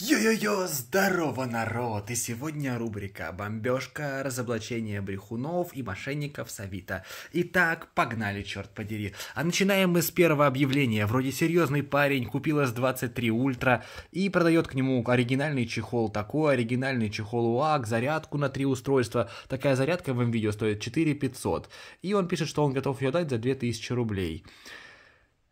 Йо-йо-йо, здорово, народ! И сегодня рубрика «Бомбежка. Разоблачение брехунов и мошенников с Авито». Итак, погнали, черт подери. А начинаем мы с первого объявления. Вроде серьезный парень, купил S23 Ultra и продает к нему оригинальный чехол такой, оригинальный чехол УАК, зарядку на три устройства. Такая зарядка в видео стоит 4 500. И он пишет, что он готов ее дать за 2000 рублей.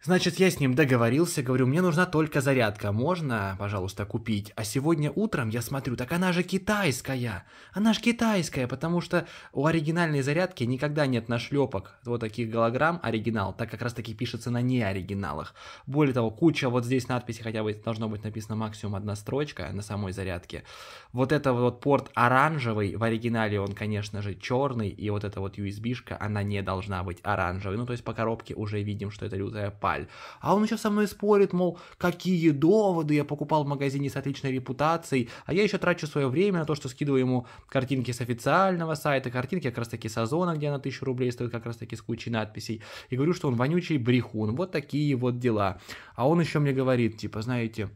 Значит, я с ним договорился, говорю, мне нужна только зарядка, можно, пожалуйста, купить? А сегодня утром я смотрю, так она же китайская, она же китайская, потому что у оригинальной зарядки никогда нет нашлепок вот таких голограмм оригинал, так как раз таки пишется на неоригиналах. Более того, куча вот здесь надписи, хотя бы должно быть написано максимум одна строчка на самой зарядке. Вот это вот порт оранжевый, в оригинале он, конечно же, черный, и вот эта вот USB-шка, она не должна быть оранжевой. Ну, то есть по коробке уже видим, что это лютая фестиваль. А он еще со мной спорит, мол, какие доводы, я покупал в магазине с отличной репутацией, а я еще трачу свое время на то, что скидываю ему картинки с официального сайта, картинки как раз таки с Озона, где она 1000 рублей стоит как раз таки с кучей надписей, и говорю, что он вонючий брехун, вот такие вот дела. А он еще мне говорит, типа, знаете,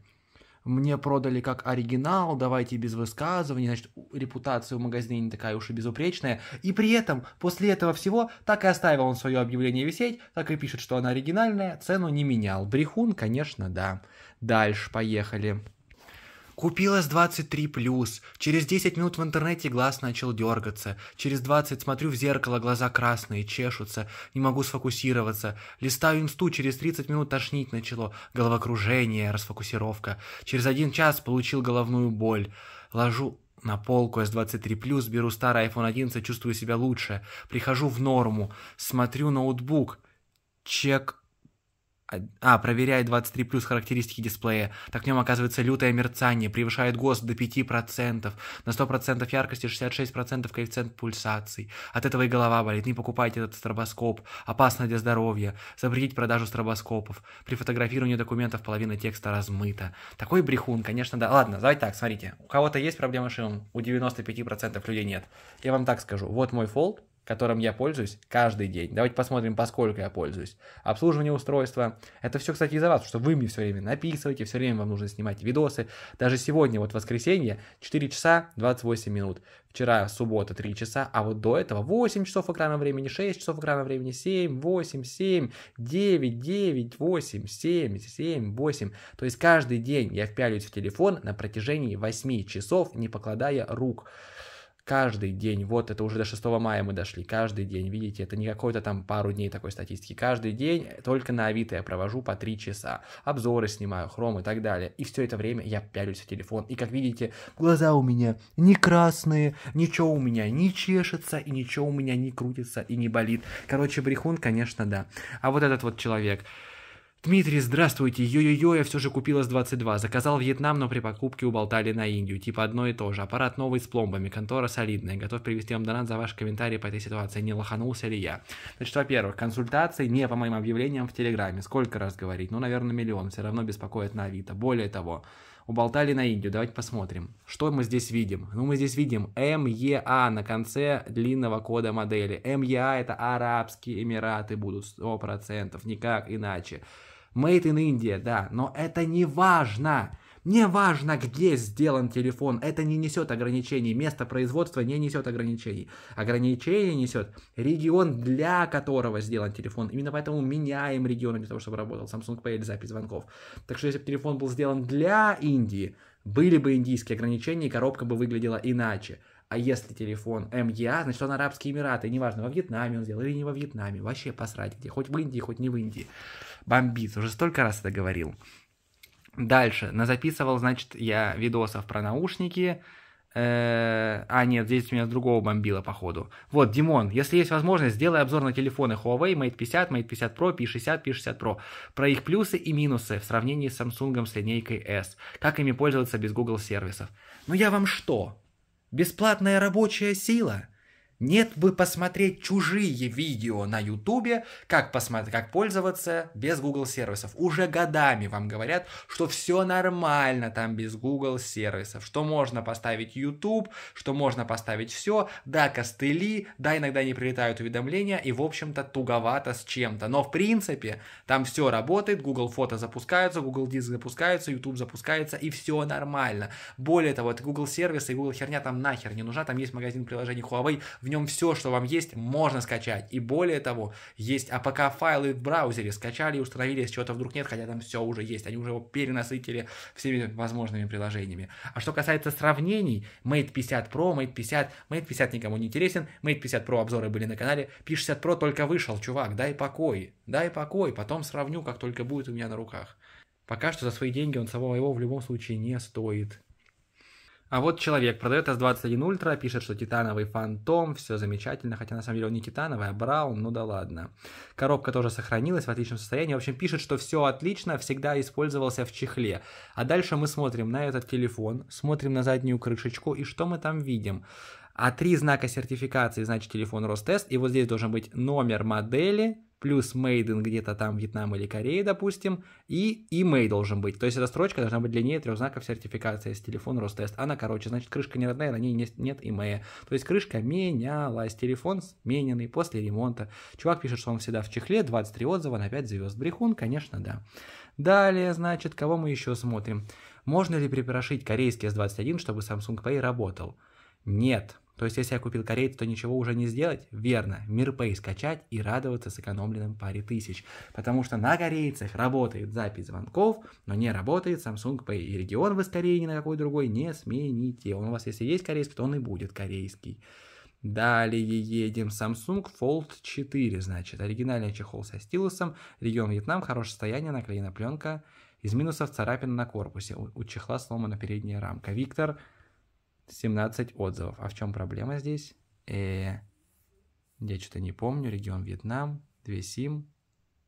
мне продали как оригинал, давайте без высказываний, значит, репутация у магазина не такая уж и безупречная. И при этом, после этого всего, так и оставил он свое объявление висеть, так и пишет, что она оригинальная, цену не менял. Брехун, конечно, да. Дальше поехали купила Купилось 23 плюс. Через 10 минут в интернете глаз начал дергаться. Через 20 смотрю в зеркало, глаза красные, чешутся. Не могу сфокусироваться. Листаю инсту, через 30 минут тошнить начало. Головокружение, расфокусировка. Через один час получил головную боль. Ложу на полку S23+, беру старый iPhone 11, чувствую себя лучше. Прихожу в норму. Смотрю ноутбук. Чек Э, а, проверяет 23 плюс характеристики дисплея, так в нем оказывается лютое мерцание, превышает ГОСТ до 5%, на 100% яркости 66% коэффициент пульсаций. От этого и голова болит, не покупайте этот стробоскоп, опасно для здоровья, запретить продажу стробоскопов, при фотографировании документов половина текста размыта. Такой брехун, конечно, да. Ладно, давайте так, смотрите, у кого-то есть проблемы с шимом, у 95% людей нет. Я вам так скажу, вот мой фолд, которым я пользуюсь каждый день. Давайте посмотрим, поскольку я пользуюсь. Обслуживание устройства. Это все, кстати, из-за вас, что вы мне все время написываете, все время вам нужно снимать видосы. Даже сегодня, вот воскресенье, 4 часа 28 минут. Вчера суббота 3 часа, а вот до этого 8 часов экрана времени, 6 часов экрана времени, 7, 8, 7, 9, 9, 8, 7, 7, 8. То есть каждый день я впялюсь в телефон на протяжении 8 часов, не покладая рук. Каждый день, вот это уже до 6 мая мы дошли, каждый день, видите, это не какой-то там пару дней такой статистики, каждый день только на Авито я провожу по 3 часа, обзоры снимаю, хром и так далее, и все это время я пялюсь в телефон, и как видите, глаза у меня не красные, ничего у меня не чешется, и ничего у меня не крутится, и не болит. Короче, брехун, конечно, да. А вот этот вот человек, Дмитрий, здравствуйте. Йо-йо-йо, я все же купила с 22. Заказал Вьетнам, но при покупке уболтали на Индию. Типа одно и то же. Аппарат новый с пломбами, контора солидная. Готов привести вам донат за ваши комментарии по этой ситуации. Не лоханулся ли я? Значит, во-первых, консультации не по моим объявлениям в Телеграме. Сколько раз говорить? Ну, наверное, миллион. Все равно беспокоит на Авито. Более того, уболтали на Индию. Давайте посмотрим. Что мы здесь видим? Ну, мы здесь видим МЕА на конце длинного кода модели. МЕА это Арабские Эмираты будут 100%, никак иначе. Made in India, да, но это не важно. Не важно, где сделан телефон, это не несет ограничений. Место производства не несет ограничений. ограничения несет регион, для которого сделан телефон. Именно поэтому меняем регионы для того, чтобы работал Samsung Pay или запись звонков. Так что если бы телефон был сделан для Индии, были бы индийские ограничения, и коробка бы выглядела иначе. А если телефон МЕА, e значит он Арабские Эмираты, неважно, во Вьетнаме он сделал или не во Вьетнаме, вообще посрать где, хоть в Индии, хоть не в Индии бомбит. Уже столько раз это говорил. Дальше. записывал, значит, я видосов про наушники. Э, а, нет, здесь у меня другого бомбила, походу. Вот, Димон, если есть возможность, сделай обзор на телефоны Huawei, Mate 50, Mate 50 Pro, P60, P60 Pro. Про их плюсы и минусы в сравнении с Samsung с линейкой S. Как ими пользоваться без Google сервисов. Ну я вам что? Бесплатная рабочая сила? Нет бы посмотреть чужие видео на Ютубе, как, посмотри, как пользоваться без Google сервисов. Уже годами вам говорят, что все нормально там без Google сервисов, что можно поставить YouTube, что можно поставить все, да, костыли, да, иногда не прилетают уведомления, и, в общем-то, туговато с чем-то. Но, в принципе, там все работает, Google фото запускаются, Google диск запускается, YouTube запускается, и все нормально. Более того, это Google сервисы и Google херня там нахер не нужна, там есть магазин приложений Huawei, в нем все, что вам есть, можно скачать. И более того, есть АПК-файлы в браузере. Скачали, и установили, если чего-то вдруг нет, хотя там все уже есть. Они уже его перенасытили всеми возможными приложениями. А что касается сравнений, Mate 50 Pro, Mate 50, Mate 50 никому не интересен, Mate 50 Pro обзоры были на канале, P60 Pro только вышел, чувак, дай покой, дай покой, потом сравню, как только будет у меня на руках. Пока что за свои деньги он самого его в любом случае не стоит. А вот человек продает S21 Ultra, пишет, что титановый фантом, все замечательно, хотя на самом деле он не титановый, а браун, ну да ладно. Коробка тоже сохранилась в отличном состоянии, в общем, пишет, что все отлично, всегда использовался в чехле. А дальше мы смотрим на этот телефон, смотрим на заднюю крышечку, и что мы там видим? А три знака сертификации, значит, телефон Ростест, и вот здесь должен быть номер модели, плюс мейден где-то там Вьетнам или Корея, допустим, и имей должен быть. То есть эта строчка должна быть длиннее трех знаков сертификации с телефон Ростест. Она короче, значит, крышка не родная, на ней нет, нет имея. То есть крышка менялась, телефон смененный после ремонта. Чувак пишет, что он всегда в чехле, 23 отзыва на 5 звезд. Брехун, конечно, да. Далее, значит, кого мы еще смотрим? Можно ли припорошить корейский S21, чтобы Samsung Pay работал? Нет. То есть, если я купил корейцы, то ничего уже не сделать? Верно. Мирпэй скачать и радоваться сэкономленным паре тысяч. Потому что на корейцах работает запись звонков, но не работает Samsung Pay. И регион вы с ни на какой другой не смените. Он у вас, если есть корейский, то он и будет корейский. Далее едем Samsung Fold 4, значит, оригинальный чехол со стилусом, регион Вьетнам, хорошее состояние, наклеена пленка, из минусов царапина на корпусе, у, у чехла сломана передняя рамка. Виктор, 17 отзывов. А в чем проблема здесь? Э, я что-то не помню. Регион Вьетнам, 2 сим.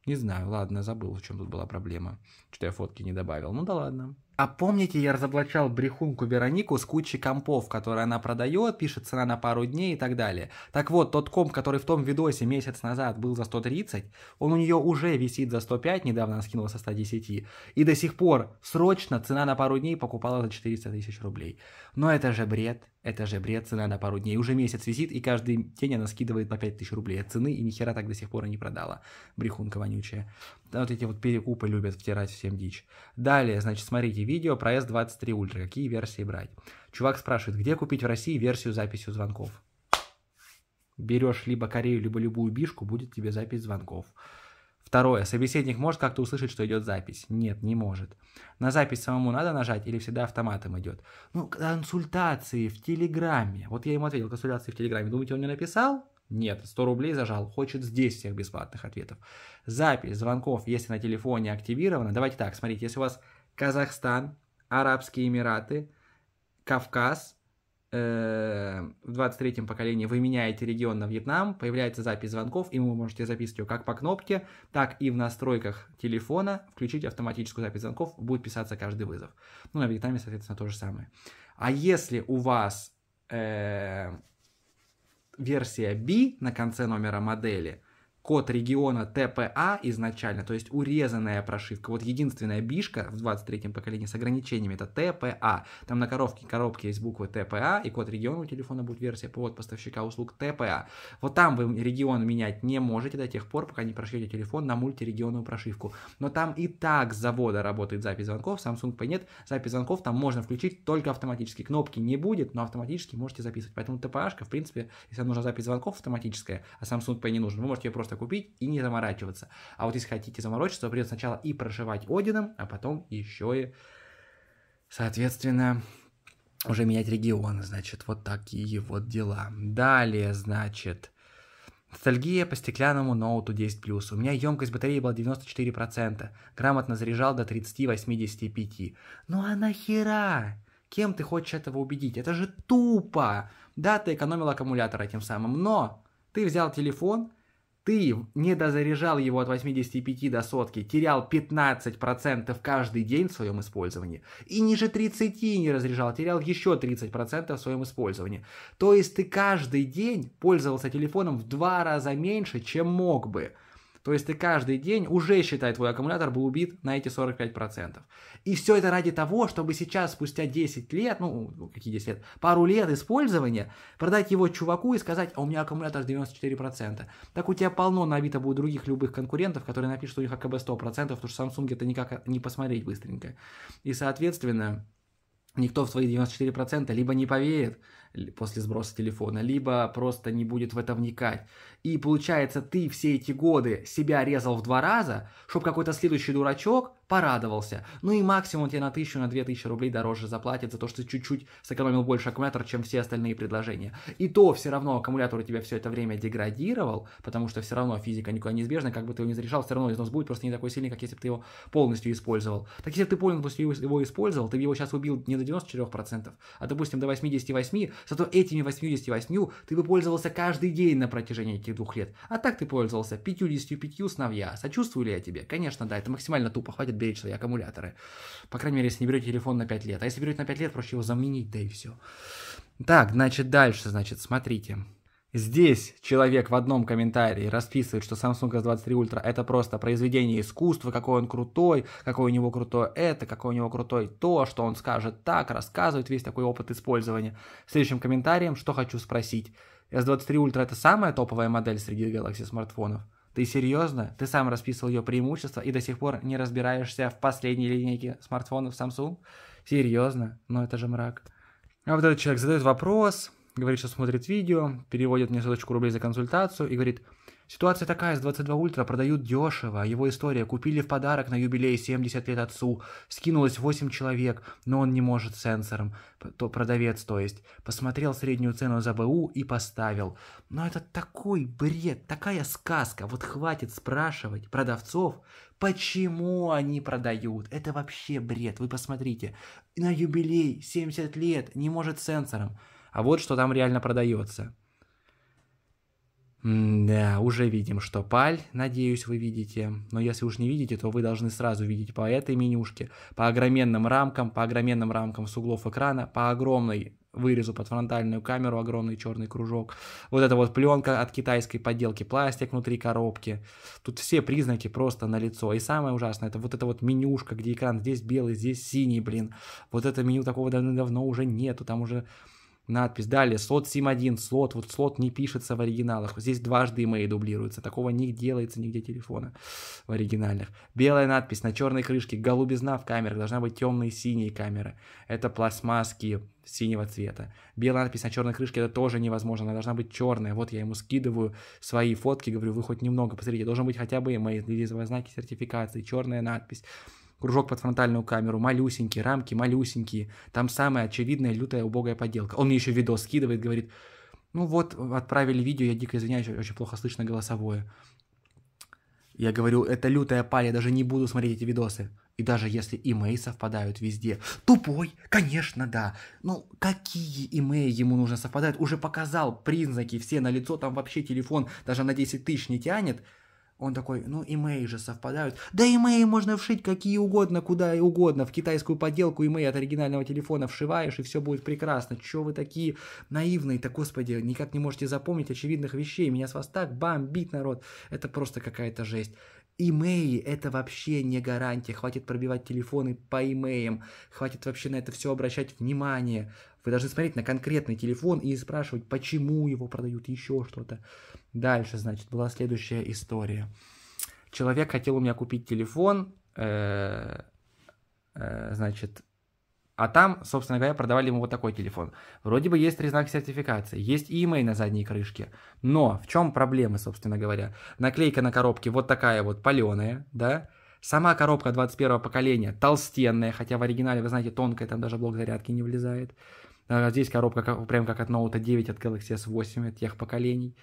Не знаю, ладно, забыл, в чем тут была проблема. Что я фотки не добавил. Ну да ладно. А помните, я разоблачал брехунку Веронику с кучей компов, которые она продает, пишет цена на пару дней и так далее. Так вот, тот комп, который в том видосе месяц назад был за 130, он у нее уже висит за 105, недавно она скинула со 110, и до сих пор срочно цена на пару дней покупала за 400 тысяч рублей. Но это же бред, это же бред, цена на пару дней. Уже месяц висит, и каждый день она скидывает по 5000 рублей от цены, и нихера так до сих пор и не продала. Брехунка вонючая. Вот эти вот перекупы любят втирать всем дичь. Далее, значит, смотрите, видео про S23 Ultra, какие версии брать. Чувак спрашивает, где купить в России версию записью звонков? Берешь либо Корею, либо любую бишку, будет тебе запись звонков. Второе. Собеседник может как-то услышать, что идет запись? Нет, не может. На запись самому надо нажать или всегда автоматом идет? Ну, консультации в Телеграме. Вот я ему ответил, консультации в Телеграме. Думаете, он не написал? Нет, 100 рублей зажал, хочет здесь всех бесплатных ответов. Запись звонков, если на телефоне активирована, давайте так, смотрите, если у вас Казахстан, Арабские Эмираты, Кавказ. Э, в 23-м поколении вы меняете регион на Вьетнам, появляется запись звонков, и вы можете записывать ее как по кнопке, так и в настройках телефона включить автоматическую запись звонков, будет писаться каждый вызов. Ну, на Вьетнаме, соответственно, то же самое. А если у вас э, версия B на конце номера модели – код региона ТПА изначально, то есть урезанная прошивка. Вот единственная бишка в 23-м поколении с ограничениями это ТПА. Там на коробке, коробке есть буквы ТПА, и код региона у телефона будет версия от поставщика услуг ТПА. Вот там вы регион менять не можете до тех пор, пока не прошьете телефон на мультирегионную прошивку. Но там и так с завода работает запись звонков, Samsung Pay нет, запись звонков там можно включить только автоматически. Кнопки не будет, но автоматически можете записывать. Поэтому ТПАшка, в принципе, если вам нужна запись звонков автоматическая, а Samsung Pay не нужен, вы можете ее просто просто купить и не заморачиваться. А вот если хотите заморочиться, то придется сначала и прошивать Одином, а потом еще и, соответственно, уже менять регион, значит, вот такие вот дела. Далее, значит, Ностальгия по стеклянному ноуту 10+. У меня емкость батареи была 94%. Грамотно заряжал до 30-85. Ну а нахера? Кем ты хочешь этого убедить? Это же тупо! Да, ты экономил аккумулятора тем самым, но ты взял телефон, ты не дозаряжал его от 85 до сотки, терял 15% каждый день в своем использовании, и ниже 30 не разряжал, терял еще 30% в своем использовании. То есть ты каждый день пользовался телефоном в два раза меньше, чем мог бы. То есть ты каждый день уже, считай, твой аккумулятор был убит на эти 45%. И все это ради того, чтобы сейчас, спустя 10 лет, ну, ну какие 10 лет, пару лет использования, продать его чуваку и сказать, а у меня аккумулятор 94%. Так у тебя полно набито будет других любых конкурентов, которые напишут, что у них АКБ 100%, потому что Samsung это никак не посмотреть быстренько. И, соответственно, никто в свои 94% либо не поверит, после сброса телефона, либо просто не будет в это вникать. И получается, ты все эти годы себя резал в два раза, чтобы какой-то следующий дурачок порадовался. Ну и максимум тебе на тысячу, на две тысячи рублей дороже заплатит за то, что ты чуть-чуть сэкономил больше аккумулятор, чем все остальные предложения. И то все равно аккумулятор у тебя все это время деградировал, потому что все равно физика никуда неизбежна, как бы ты его не заряжал, все равно износ будет просто не такой сильный, как если бы ты его полностью использовал. Так если бы ты полностью его использовал, ты бы его сейчас убил не до 94%, а допустим до 88%, зато этими 88% ты бы пользовался каждый день на протяжении этих двух лет. А так ты пользовался 55 сновья. Сочувствую ли я тебе? Конечно, да, это максимально тупо, хватит беречь свои аккумуляторы. По крайней мере, если не берете телефон на 5 лет. А если берете на 5 лет, проще его заменить, да и все. Так, значит, дальше, значит, смотрите. Здесь человек в одном комментарии расписывает, что Samsung S23 Ultra это просто произведение искусства, какой он крутой, какой у него крутой это, какой у него крутой то, что он скажет так, рассказывает весь такой опыт использования. Следующим комментарием, что хочу спросить. S23 Ultra это самая топовая модель среди Galaxy смартфонов? Ты серьезно? Ты сам расписывал ее преимущества и до сих пор не разбираешься в последней линейке смартфонов Samsung? Серьезно? Но ну, это же мрак. А вот этот человек задает вопрос, говорит, что смотрит видео, переводит мне соточку рублей за консультацию и говорит, Ситуация такая, с 22 Ультра продают дешево, его история, купили в подарок на юбилей 70 лет отцу, скинулось 8 человек, но он не может сенсором, то продавец, то есть, посмотрел среднюю цену за БУ и поставил. Но это такой бред, такая сказка, вот хватит спрашивать продавцов, Почему они продают? Это вообще бред, вы посмотрите. На юбилей 70 лет не может сенсором. А вот что там реально продается. Да, уже видим, что паль, надеюсь, вы видите. Но если уж не видите, то вы должны сразу видеть по этой менюшке, по огроменным рамкам, по огроменным рамкам с углов экрана, по огромной вырезу под фронтальную камеру, огромный черный кружок. Вот эта вот пленка от китайской подделки, пластик внутри коробки. Тут все признаки просто на лицо. И самое ужасное, это вот эта вот менюшка, где экран здесь белый, здесь синий, блин. Вот это меню такого давно-давно уже нету, там уже надпись. Далее, слот SIM1, слот, вот слот не пишется в оригиналах. Здесь дважды имей дублируется. Такого не делается нигде телефона в оригинальных. Белая надпись на черной крышке, голубизна в камерах, должна быть темные синие камеры. Это пластмасски синего цвета. Белая надпись на черной крышке, это тоже невозможно, она должна быть черная. Вот я ему скидываю свои фотки, говорю, вы хоть немного, посмотрите, должен быть хотя бы имей, знаки сертификации, черная надпись кружок под фронтальную камеру, малюсенькие, рамки малюсенькие, там самая очевидная лютая убогая подделка. Он мне еще видос скидывает, говорит, ну вот, отправили видео, я дико извиняюсь, очень плохо слышно голосовое. Я говорю, это лютая паль, я даже не буду смотреть эти видосы. И даже если имей совпадают везде. Тупой, конечно, да. Ну, какие имей ему нужно совпадать? Уже показал признаки все на лицо, там вообще телефон даже на 10 тысяч не тянет. Он такой, ну и мои же совпадают. Да и мои можно вшить какие угодно, куда и угодно. В китайскую подделку и мои от оригинального телефона вшиваешь, и все будет прекрасно. Че вы такие наивные-то, господи, никак не можете запомнить очевидных вещей. Меня с вас так бомбит, народ. Это просто какая-то жесть. Имеи – это вообще не гарантия. Хватит пробивать телефоны по имеям. Хватит вообще на это все обращать внимание. Вы должны смотреть на конкретный телефон и спрашивать, почему его продают, еще что-то. Дальше, значит, была следующая история. Человек хотел у меня купить телефон, э, э, значит, а там, собственно говоря, продавали ему вот такой телефон. Вроде бы есть три знака сертификации, есть и на задней крышке. Но в чем проблемы, собственно говоря? Наклейка на коробке вот такая вот паленая, да? Сама коробка 21 поколения толстенная, хотя в оригинале, вы знаете, тонкая, там даже блок зарядки не влезает. А здесь коробка прям как от Note 9, от Galaxy S8, от тех поколений.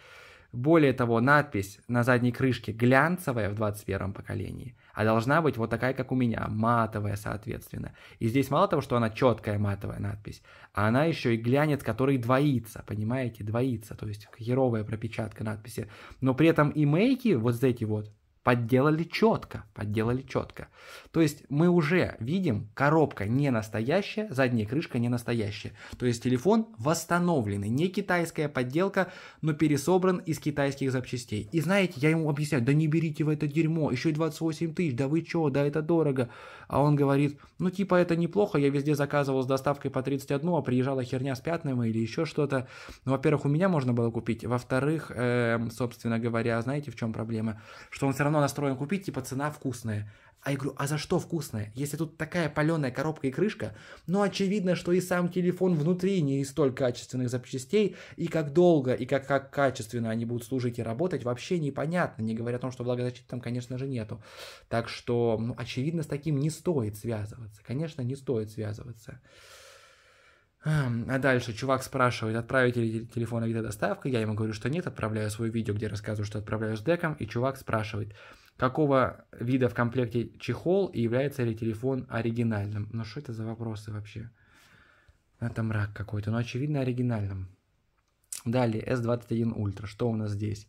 Более того, надпись на задней крышке глянцевая в 21 поколении, а должна быть вот такая, как у меня, матовая, соответственно. И здесь мало того, что она четкая матовая надпись, а она еще и глянец, который двоится, понимаете, двоится, то есть херовая пропечатка надписи. Но при этом и мейки, вот эти вот, Подделали четко, подделали четко. То есть мы уже видим, коробка не настоящая, задняя крышка не настоящая. То есть телефон восстановленный, не китайская подделка, но пересобран из китайских запчастей. И знаете, я ему объясняю, да не берите в это дерьмо, еще и 28 тысяч, да вы чё, да это дорого. А он говорит, ну типа это неплохо, я везде заказывал с доставкой по 31, а приезжала херня с пятнами или еще что-то. Ну, во-первых, у меня можно было купить, во-вторых, э, собственно говоря, знаете, в чем проблема? Что он все равно равно настроен купить, типа цена вкусная. А я говорю, а за что вкусное? Если тут такая паленая коробка и крышка, ну очевидно, что и сам телефон внутри не из столь качественных запчастей, и как долго, и как, как качественно они будут служить и работать, вообще непонятно, не говоря о том, что влагозащиты там, конечно же, нету. Так что, ну, очевидно, с таким не стоит связываться. Конечно, не стоит связываться. А дальше чувак спрашивает, отправить ли телефон видео доставка. Я ему говорю, что нет, отправляю свое видео, где рассказываю, что отправляю с деком. И чувак спрашивает, какого вида в комплекте чехол и является ли телефон оригинальным. Ну что это за вопросы вообще? Это а мрак какой-то, но очевидно оригинальным. Далее, S21 Ultra, что у нас здесь?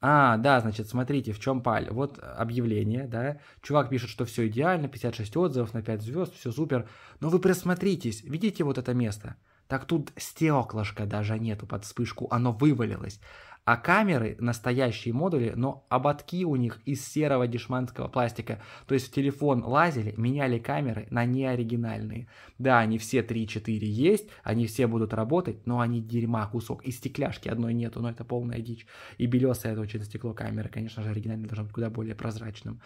А, да, значит, смотрите, в чем паль. Вот объявление, да. Чувак пишет, что все идеально, 56 отзывов на 5 звезд, все супер. Но вы присмотритесь, видите вот это место? Так тут стеклышка даже нету под вспышку, оно вывалилось. А камеры настоящие модули, но ободки у них из серого дешманского пластика. То есть в телефон лазили, меняли камеры на неоригинальные. Да, они все 3-4 есть, они все будут работать, но они дерьма кусок. И стекляшки одной нету, но это полная дичь. И белесое это очень стекло камеры, конечно же, оригинальное должно быть куда более прозрачным.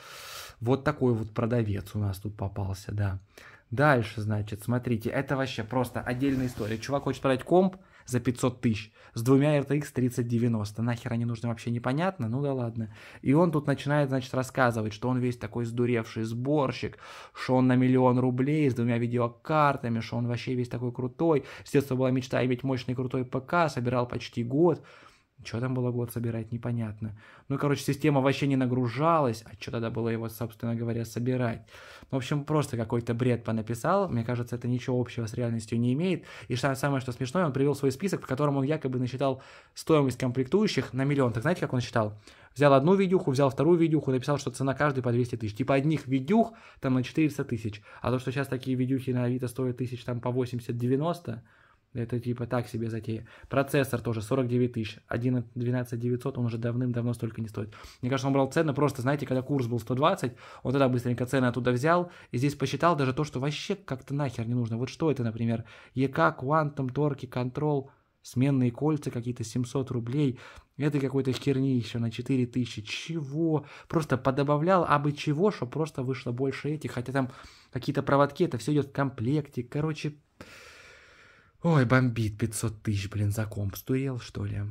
Вот такой вот продавец у нас тут попался, да. Дальше, значит, смотрите, это вообще просто отдельная история. Чувак хочет продать комп, за 500 тысяч с двумя RTX 3090. Нахер они нужны вообще непонятно, ну да ладно. И он тут начинает, значит, рассказывать, что он весь такой сдуревший сборщик, что он на миллион рублей с двумя видеокартами, что он вообще весь такой крутой. С детства была мечта иметь мощный крутой ПК, собирал почти год. Что там было год собирать, непонятно. Ну, короче, система вообще не нагружалась, а что тогда было его, собственно говоря, собирать? В общем, просто какой-то бред понаписал. Мне кажется, это ничего общего с реальностью не имеет. И самое, что смешное, он привел свой список, в котором он якобы насчитал стоимость комплектующих на миллион. Так знаете, как он считал? Взял одну видюху, взял вторую видюху, написал, что цена каждой по 200 тысяч. Типа одних видюх там на 400 тысяч. А то, что сейчас такие видюхи на Авито стоят тысяч там по 80-90, это типа так себе затея. Процессор тоже 49 тысяч. 12 900 он уже давным-давно столько не стоит. Мне кажется, он брал цены просто, знаете, когда курс был 120, он тогда быстренько цены оттуда взял и здесь посчитал даже то, что вообще как-то нахер не нужно. Вот что это, например, ЕК, Quantum, Торки, Control, сменные кольца какие-то 700 рублей. Это какой-то херни еще на 4000. Чего? Просто подобавлял, а бы чего, что просто вышло больше этих. Хотя там какие-то проводки, это все идет в комплекте. Короче, Ой, бомбит 500 тысяч, блин, за комп стурел, что ли?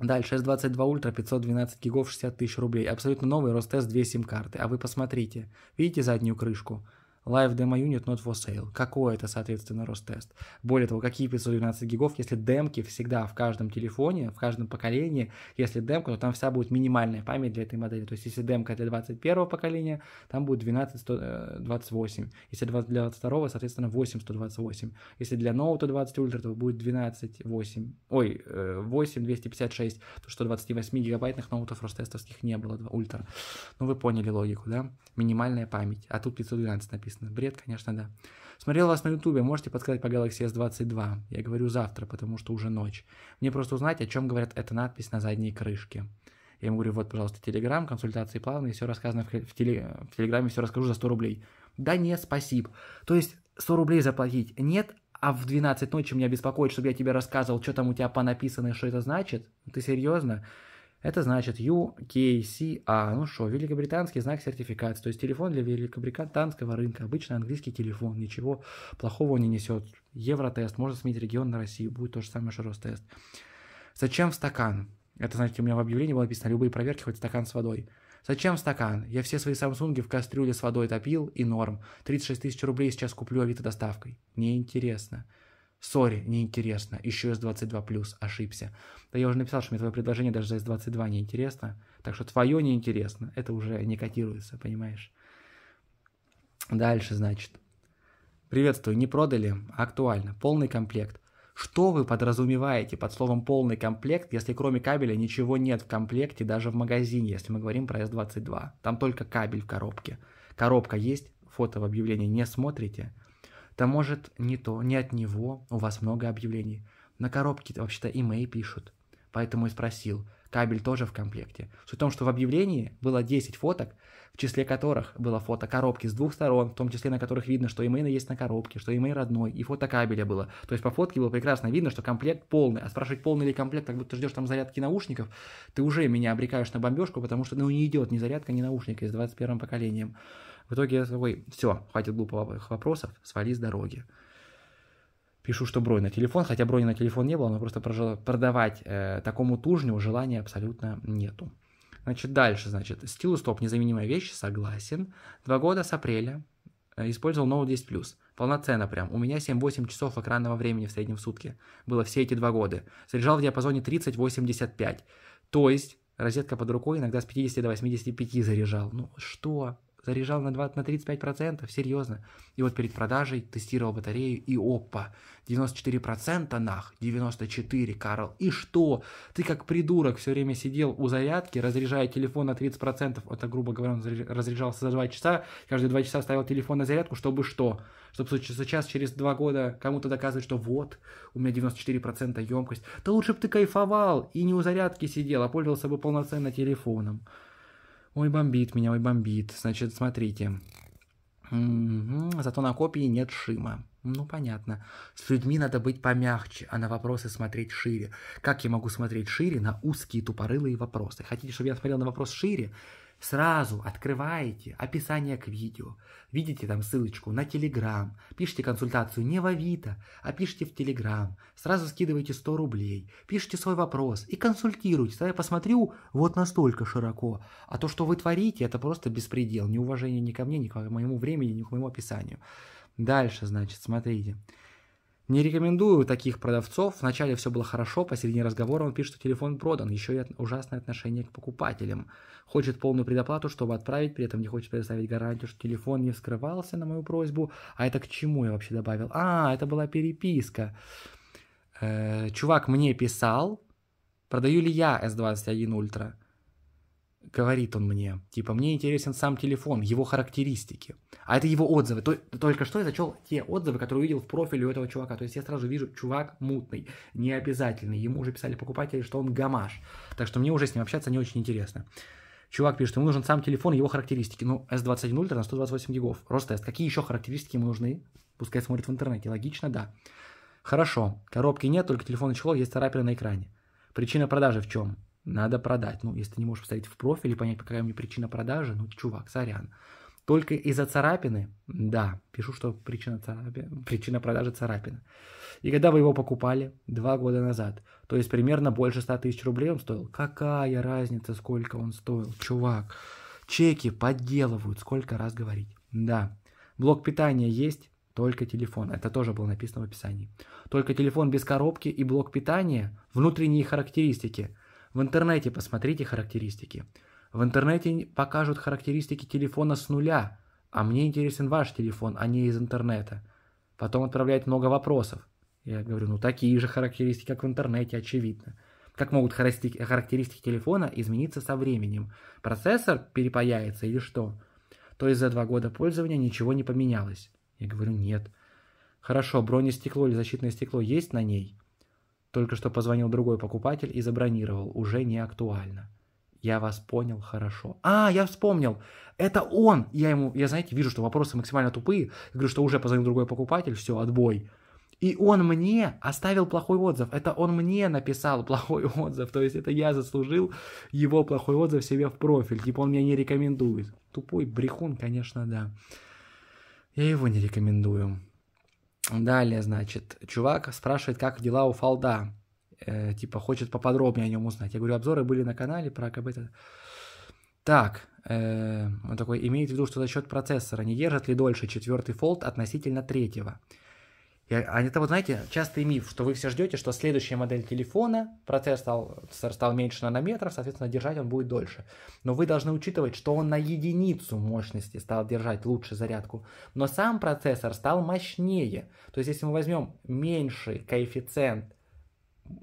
Дальше, S22 Ultra, 512 гигов, 60 тысяч рублей. Абсолютно новый, Ростест, 2 сим-карты. А вы посмотрите, видите заднюю крышку? Live Demo Unit Not For Sale. Какой это, соответственно, Ростест? Более того, какие 512 гигов, если демки всегда в каждом телефоне, в каждом поколении, если демка, то там вся будет минимальная память для этой модели. То есть, если демка для 21 поколения, там будет 12128. Э, если для 22, соответственно, 8128. Если для ноута 20 ультра, то будет 128. Ой, 8256, э, то что 28 гигабайтных ноутов ростестовских не было ультра. Ну, вы поняли логику, да? Минимальная память. А тут 512 написано написано. Бред, конечно, да. Смотрел вас на ютубе, можете подсказать по Galaxy S22? Я говорю завтра, потому что уже ночь. Мне просто узнать, о чем говорят эта надпись на задней крышке. Я ему говорю, вот, пожалуйста, Телеграм, консультации плавные, все рассказано в, в, теле, в Телеграме, все расскажу за 100 рублей. Да нет, спасибо. То есть 100 рублей заплатить? Нет, а в 12 ночи меня беспокоит, чтобы я тебе рассказывал, что там у тебя понаписано и что это значит? Ты серьезно? Это значит UKCA, а. ну что, великобританский знак сертификации, то есть телефон для великобританского рынка, Обычный английский телефон, ничего плохого не несет. Евротест, можно сменить регион на Россию, будет то же самое, что Ростест. Зачем в стакан? Это, знаете, у меня в объявлении было написано «Любые проверки, хоть стакан с водой». Зачем стакан? Я все свои самсунги в кастрюле с водой топил и норм. 36 тысяч рублей сейчас куплю авито доставкой. Неинтересно. интересно. Сори, неинтересно. Еще S22+, плюс, ошибся. Да я уже написал, что мне твое предложение даже за S22 неинтересно. Так что твое неинтересно. Это уже не котируется, понимаешь? Дальше, значит. Приветствую, не продали, актуально. Полный комплект. Что вы подразумеваете под словом полный комплект, если кроме кабеля ничего нет в комплекте, даже в магазине, если мы говорим про S22? Там только кабель в коробке. Коробка есть, фото в объявлении не смотрите. Да может не то, не от него, у вас много объявлений. На коробке вообще-то и пишут. Поэтому и спросил. Кабель тоже в комплекте. Суть в том, что в объявлении было 10 фоток, в числе которых было фото коробки с двух сторон, в том числе на которых видно, что имей есть на коробке, что имей родной, и фото кабеля было. То есть по фотке было прекрасно видно, что комплект полный. А спрашивать, полный ли комплект, как будто ждешь там зарядки наушников, ты уже меня обрекаешь на бомбежку, потому что ну не идет ни зарядка, ни наушник из 21 поколением. поколением. В итоге я такой, все, хватит глупых вопросов, свали с дороги. Пишу, что брони на телефон, хотя брони на телефон не было, но просто продавать э, такому тужню желания абсолютно нету. Значит, дальше, значит, стилус топ, незаменимая вещь, согласен. Два года с апреля э, использовал Note 10 Plus. Полноценно прям. У меня 7-8 часов экранного времени в среднем в сутки было все эти два года. Заряжал в диапазоне 30-85. То есть розетка под рукой иногда с 50 до 85 заряжал. Ну что? заряжал на, 20, на 35%, серьезно. И вот перед продажей тестировал батарею, и опа, 94% нах, 94, Карл. И что? Ты как придурок все время сидел у зарядки, разряжая телефон на 30%, это, грубо говоря, он разряжался за 2 часа, каждые 2 часа ставил телефон на зарядку, чтобы что? Чтобы сейчас, через 2 года, кому-то доказывать, что вот, у меня 94% емкость. Да лучше бы ты кайфовал и не у зарядки сидел, а пользовался бы полноценно телефоном. Ой, бомбит меня, ой, бомбит. Значит, смотрите. Угу. Зато на копии нет шима. Ну, понятно. С людьми надо быть помягче, а на вопросы смотреть шире. Как я могу смотреть шире на узкие тупорылые вопросы? Хотите, чтобы я смотрел на вопрос шире? Сразу открываете описание к видео, видите там ссылочку на Телеграм, пишите консультацию не в Авито, а пишите в Телеграм, сразу скидываете 100 рублей, пишите свой вопрос и консультируйте. Тогда я посмотрю вот настолько широко. А то, что вы творите, это просто беспредел, неуважение ни ко мне, ни к моему времени, ни к моему описанию. Дальше, значит, смотрите. Не рекомендую таких продавцов. Вначале все было хорошо, посередине разговора он пишет, что телефон продан. Еще и ужасное отношение к покупателям. Хочет полную предоплату, чтобы отправить, при этом не хочет предоставить гарантию, что телефон не вскрывался на мою просьбу. А это к чему я вообще добавил? А, это была переписка. Э, чувак мне писал, продаю ли я S21 Ultra говорит он мне, типа, мне интересен сам телефон, его характеристики. А это его отзывы. только что я зачел те отзывы, которые увидел в профиле у этого чувака. То есть я сразу вижу, чувак мутный, необязательный. Ему уже писали покупатели, что он гамаш. Так что мне уже с ним общаться не очень интересно. Чувак пишет, ему нужен сам телефон, его характеристики. Ну, S21 Ultra на 128 гигов. Ростест. Какие еще характеристики ему нужны? Пускай смотрит в интернете. Логично, да. Хорошо. Коробки нет, только телефон и чехол, есть царапины на экране. Причина продажи в чем? надо продать. Ну, если ты не можешь посмотреть в профиль и понять, какая у меня причина продажи, ну, чувак, сорян. Только из-за царапины, да, пишу, что причина, царапи... причина продажи царапина. И когда вы его покупали два года назад, то есть примерно больше 100 тысяч рублей он стоил. Какая разница, сколько он стоил, чувак? Чеки подделывают, сколько раз говорить. Да, блок питания есть, только телефон. Это тоже было написано в описании. Только телефон без коробки и блок питания, внутренние характеристики – в интернете посмотрите характеристики. В интернете покажут характеристики телефона с нуля, а мне интересен ваш телефон, а не из интернета. Потом отправляет много вопросов. Я говорю, ну такие же характеристики, как в интернете, очевидно. Как могут характеристики телефона измениться со временем? Процессор перепаяется или что? То есть за два года пользования ничего не поменялось. Я говорю, нет. Хорошо, бронестекло или защитное стекло есть на ней? Только что позвонил другой покупатель и забронировал. Уже не актуально. Я вас понял хорошо. А, я вспомнил. Это он. Я ему, я, знаете, вижу, что вопросы максимально тупые. Я говорю, что уже позвонил другой покупатель. Все, отбой. И он мне оставил плохой отзыв. Это он мне написал плохой отзыв. То есть это я заслужил его плохой отзыв себе в профиль. Типа он меня не рекомендует. Тупой брехун, конечно, да. Я его не рекомендую. Далее, значит, чувак спрашивает, как дела у Фолда, Э, типа, хочет поподробнее о нем узнать. Я говорю, обзоры были на канале про КБТ. Так, э, он такой, имеет в виду, что за счет процессора не держит ли дольше четвертый фолд относительно третьего? они это вот, знаете, частый миф, что вы все ждете, что следующая модель телефона, процессор стал, стал меньше нанометров, соответственно, держать он будет дольше. Но вы должны учитывать, что он на единицу мощности стал держать лучше зарядку, но сам процессор стал мощнее. То есть, если мы возьмем меньший коэффициент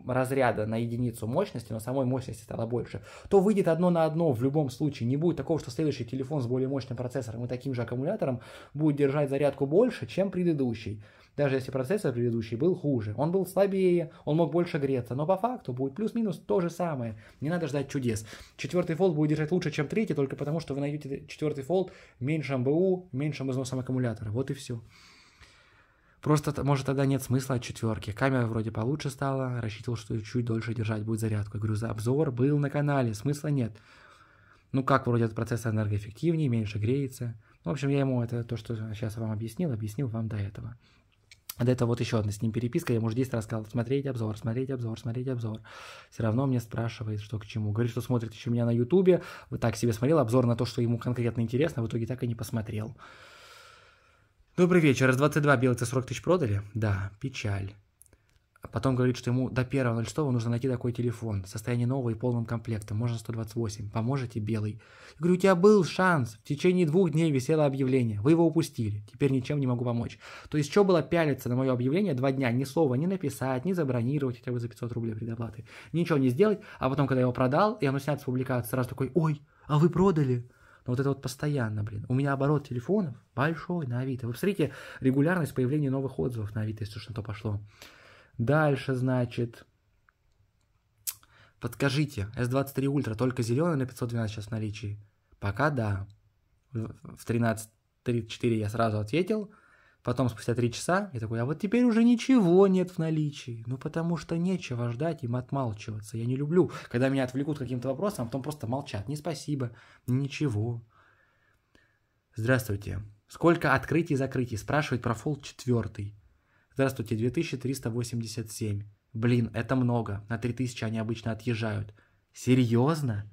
разряда на единицу мощности, но самой мощности стало больше, то выйдет одно на одно в любом случае. Не будет такого, что следующий телефон с более мощным процессором и таким же аккумулятором будет держать зарядку больше, чем предыдущий. Даже если процессор предыдущий был хуже, он был слабее, он мог больше греться, но по факту будет плюс-минус то же самое. Не надо ждать чудес. Четвертый фолд будет держать лучше, чем третий, только потому что вы найдете четвертый фолд меньшим БУ, меньшим износом аккумулятора. Вот и все. Просто, может, тогда нет смысла от четверки. Камера вроде получше стала, рассчитывал, что чуть дольше держать будет зарядку. Я говорю, за обзор был на канале, смысла нет. Ну как, вроде этот процессор энергоэффективнее, меньше греется. В общем, я ему это, то, что сейчас вам объяснил, объяснил вам до этого. А до это вот еще одна с ним переписка, я ему уже 10 раз сказал, смотреть обзор, смотреть обзор, смотреть обзор. Все равно мне спрашивает, что к чему. Говорит, что смотрит еще меня на ютубе, вот так себе смотрел обзор на то, что ему конкретно интересно, в итоге так и не посмотрел. Добрый вечер, раз 22 белых 40 тысяч продали? Да, печаль. А потом говорит, что ему до 1.06 нужно найти такой телефон. Состояние новый, и полным комплектом. Можно 128. Поможете, белый? Я говорю, у тебя был шанс. В течение двух дней висело объявление. Вы его упустили. Теперь ничем не могу помочь. То есть, что было пялиться на мое объявление два дня? Ни слова не написать, не забронировать хотя бы за 500 рублей предоплаты. Ничего не сделать. А потом, когда я его продал, и оно снято с публикации, сразу такой, ой, а вы продали. Но вот это вот постоянно, блин. У меня оборот телефонов большой на Авито. Вы посмотрите регулярность появления новых отзывов на Авито, если что-то пошло. Дальше, значит, Подкажите, S23 Ultra только зеленый на 512 сейчас в наличии? Пока да. В 13.34 я сразу ответил, потом спустя 3 часа я такой, а вот теперь уже ничего нет в наличии, ну потому что нечего ждать им отмалчиваться. Я не люблю, когда меня отвлекут каким-то вопросом, а потом просто молчат, не спасибо, ничего. Здравствуйте. Сколько открытий и закрытий? Спрашивает про фол 4. Здравствуйте, 2387. Блин, это много. На 3000 они обычно отъезжают. Серьезно?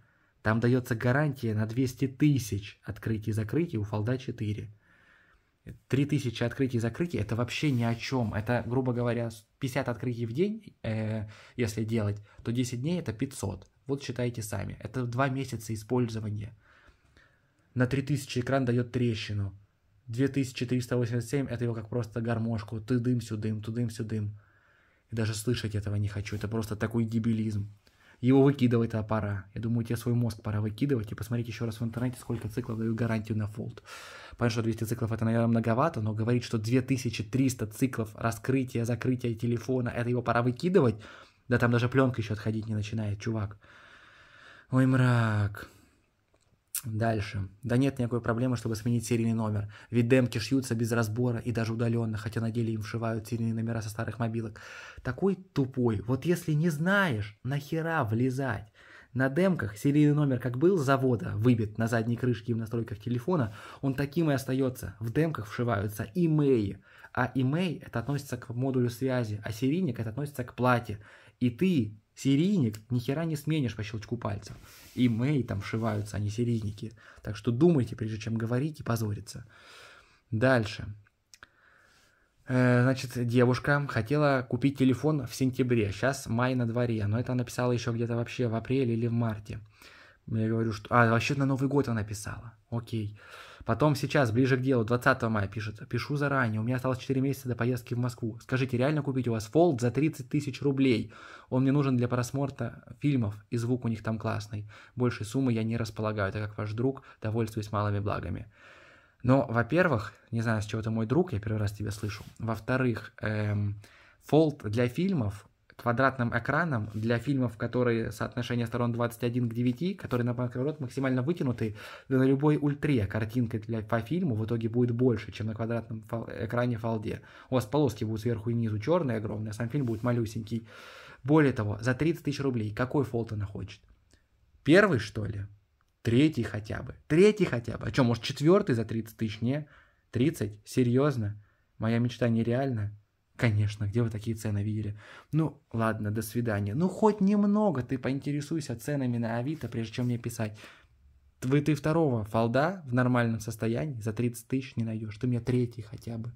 Там дается гарантия на 200 тысяч открытий и закрытий у фолда 4. 3000 открытий и закрытий это вообще ни о чем. Это, грубо говоря, 50 открытий в день, э, если делать, то 10 дней это 500. Вот считайте сами. Это 2 месяца использования. На 3000 экран дает трещину. 2387 это его как просто гармошку. Ты дым сюдым, ты дым сюдым. И даже слышать этого не хочу. Это просто такой дебилизм. Его выкидывает то пора. Я думаю, тебе свой мозг пора выкидывать и посмотреть еще раз в интернете, сколько циклов даю гарантию на фолд. Понятно, что 200 циклов это, наверное, многовато, но говорить, что 2300 циклов раскрытия, закрытия телефона, это его пора выкидывать? Да там даже пленка еще отходить не начинает, чувак. Ой, мрак. Дальше. Да нет никакой проблемы, чтобы сменить серийный номер. Ведь демки шьются без разбора и даже удаленно, хотя на деле им вшивают серийные номера со старых мобилок. Такой тупой. Вот если не знаешь, нахера влезать? На демках серийный номер как был с завода выбит на задней крышке и в настройках телефона, он таким и остается. В демках вшиваются имеи. А имей это относится к модулю связи, а серийник это относится к плате. И ты, серийник, нихера не сменишь по щелчку пальцев и Мэй там шиваются, они серийники. Так что думайте, прежде чем говорить и позориться. Дальше. Э, значит, девушка хотела купить телефон в сентябре, сейчас а май на дворе, но это она писала еще где-то вообще в апреле или в марте. Я говорю, что... А, вообще на Новый год она писала. Окей. Okay. Потом сейчас, ближе к делу, 20 мая пишет. Пишу заранее, у меня осталось 4 месяца до поездки в Москву. Скажите, реально купить у вас фолд за 30 тысяч рублей? Он мне нужен для просмотра фильмов, и звук у них там классный. Большей суммы я не располагаю, так как ваш друг довольствуюсь малыми благами. Но, во-первых, не знаю, с чего ты мой друг, я первый раз тебя слышу. Во-вторых, эм, фолд для фильмов квадратным экраном для фильмов, которые соотношение сторон 21 к 9, которые на банкрот максимально вытянуты, да на любой ультре картинка для, по фильму в итоге будет больше, чем на квадратном фол, экране фалде. У вас полоски будут сверху и низу черные огромные, а сам фильм будет малюсенький. Более того, за 30 тысяч рублей какой фолд она хочет? Первый, что ли? Третий хотя бы. Третий хотя бы. А что, может, четвертый за 30 тысяч? Не? 30? Серьезно? Моя мечта нереальна? Конечно, где вы такие цены видели? Ну, ладно, до свидания. Ну, хоть немного ты поинтересуйся ценами на Авито, прежде чем мне писать. Вы ты второго фолда в нормальном состоянии за 30 тысяч не найдешь. Ты мне третий хотя бы.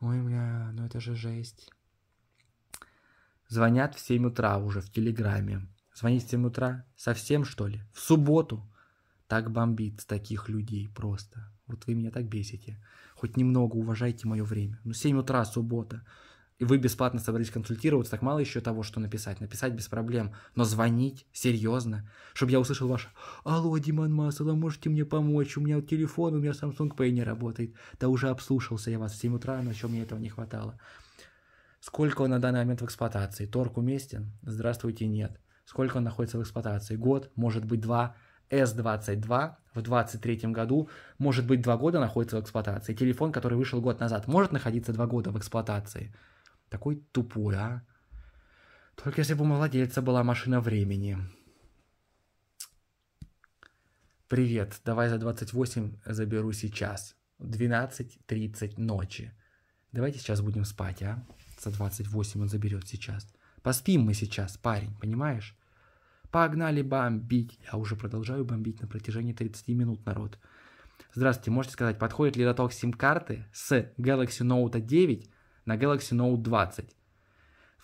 Ой, бля, ну это же жесть. Звонят в 7 утра уже в Телеграме. Звонить в 7 утра? Совсем что ли? В субботу? Так бомбит таких людей просто. Вот вы меня так бесите. Хоть немного уважайте мое время. Ну, 7 утра, суббота. И вы бесплатно собрались консультироваться, так мало еще того, что написать. Написать без проблем, но звонить серьезно, чтобы я услышал ваше «Алло, Диман Масало, можете мне помочь? У меня телефон, у меня Samsung Pay не работает». Да уже обслушался я вас в 7 утра, но еще мне этого не хватало. Сколько он на данный момент в эксплуатации? Торг уместен? Здравствуйте, нет. Сколько он находится в эксплуатации? Год, может быть, два, S22 в 2023 году, может быть, два года находится в эксплуатации. Телефон, который вышел год назад, может находиться два года в эксплуатации. Такой тупой, а? Только если бы у владельца была машина времени. Привет, давай за 28 заберу сейчас. 12.30 ночи. Давайте сейчас будем спать, а? За 28 он заберет сейчас. Поспим мы сейчас, парень, понимаешь? Погнали бомбить. Я уже продолжаю бомбить на протяжении 30 минут, народ. Здравствуйте, можете сказать, подходит ли даток сим-карты с Galaxy Note 9 на Galaxy Note 20?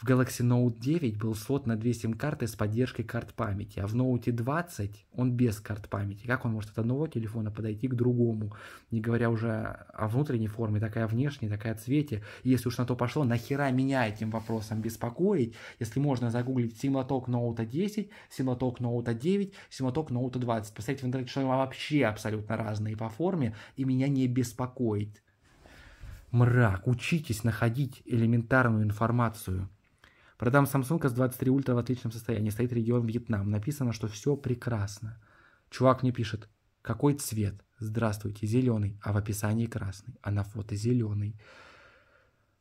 В Galaxy Note 9 был слот на две сим-карты с поддержкой карт памяти, а в Note 20 он без карт памяти. Как он может от одного телефона подойти к другому, не говоря уже о внутренней форме, такая внешней, такая цвете. И если уж на то пошло, нахера меня этим вопросом беспокоить, если можно загуглить симлоток Note 10, симлоток Note 9, симлоток Note 20. Посмотрите в интернете, что они вообще абсолютно разные по форме, и меня не беспокоит. Мрак, учитесь находить элементарную информацию. Продам Samsung S23 Ultra в отличном состоянии. Стоит регион Вьетнам. Написано, что все прекрасно. Чувак мне пишет, какой цвет? Здравствуйте, зеленый, а в описании красный, а на фото зеленый.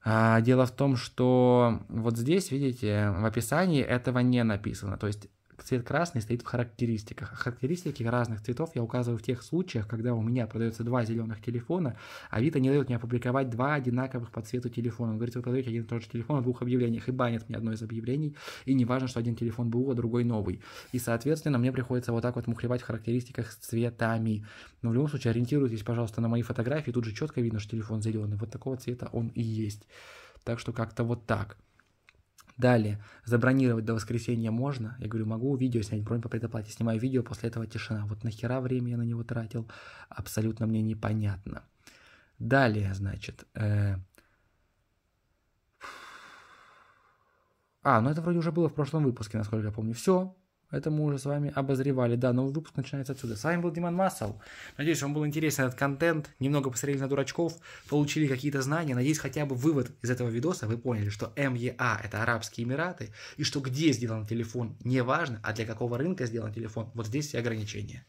А, дело в том, что вот здесь, видите, в описании этого не написано. То есть цвет красный стоит в характеристиках. А характеристики разных цветов я указываю в тех случаях, когда у меня продается два зеленых телефона, Авито не дает мне опубликовать два одинаковых по цвету телефона. Он говорит, вы продаете один и тот же телефон в двух объявлениях и банит мне одно из объявлений, и не важно, что один телефон был, а другой новый. И, соответственно, мне приходится вот так вот мухлевать в характеристиках с цветами. Но в любом случае, ориентируйтесь, пожалуйста, на мои фотографии, тут же четко видно, что телефон зеленый. Вот такого цвета он и есть. Так что как-то вот так. Далее, забронировать до воскресенья можно. Я говорю, могу видео снять, бронь по предоплате. Снимаю видео, после этого тишина. Вот нахера время я на него тратил, абсолютно мне непонятно. Далее, значит, э... А, ну это вроде уже было в прошлом выпуске, насколько я помню. Все, это мы уже с вами обозревали. Да, новый выпуск начинается отсюда. С вами был Диман Массов. Надеюсь, вам был интересен этот контент. Немного посмотрели на дурачков, получили какие-то знания. Надеюсь, хотя бы вывод из этого видоса вы поняли, что МЕА – это Арабские Эмираты, и что где сделан телефон, не важно, а для какого рынка сделан телефон, вот здесь все ограничения.